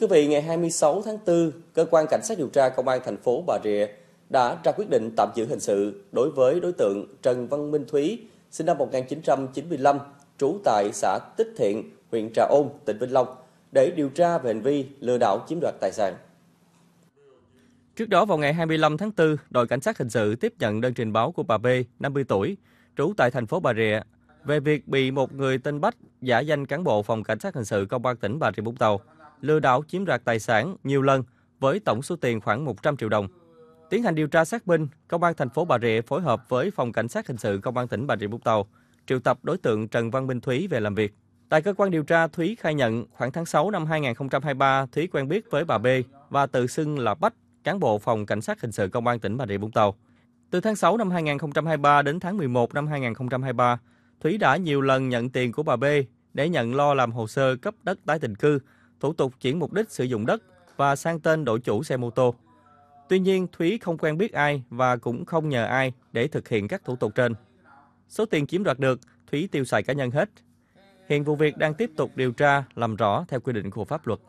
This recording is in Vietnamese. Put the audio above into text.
Thưa quý vị, ngày 26 tháng 4, cơ quan cảnh sát điều tra công an thành phố Bà Rịa đã ra quyết định tạm giữ hình sự đối với đối tượng Trần Văn Minh Thúy, sinh năm 1995, trú tại xã Tích Thiện, huyện Trà Ôn, tỉnh Vĩnh Long để điều tra về hành vi lừa đảo chiếm đoạt tài sản. Trước đó vào ngày 25 tháng 4, đội cảnh sát hình sự tiếp nhận đơn trình báo của bà B, 50 tuổi, trú tại thành phố Bà Rịa về việc bị một người tên Bách giả danh cán bộ phòng cảnh sát hình sự công an tỉnh Bà Rịa Vũng Tàu lừa đảo chiếm đoạt tài sản nhiều lần với tổng số tiền khoảng 100 triệu đồng. Tiến hành điều tra xác minh, Công an thành phố Bà Rịa phối hợp với Phòng Cảnh sát Hình sự Công an tỉnh Bà Rịa Vũng Tàu triệu tập đối tượng Trần Văn Minh Thúy về làm việc. Tại cơ quan điều tra, Thúy khai nhận khoảng tháng 6 năm 2023, Thúy quen biết với bà B và tự xưng là Bách, cán bộ phòng cảnh sát hình sự công an tỉnh Bà Rịa Vũng Tàu. Từ tháng 6 năm 2023 đến tháng 11 năm 2023, Thúy đã nhiều lần nhận tiền của bà B để nhận lo làm hồ sơ cấp đất tái định cư thủ tục chuyển mục đích sử dụng đất và sang tên đổi chủ xe mô tô. Tuy nhiên, Thúy không quen biết ai và cũng không nhờ ai để thực hiện các thủ tục trên. Số tiền chiếm đoạt được, Thúy tiêu xài cá nhân hết. Hiện vụ việc đang tiếp tục điều tra, làm rõ theo quy định của pháp luật.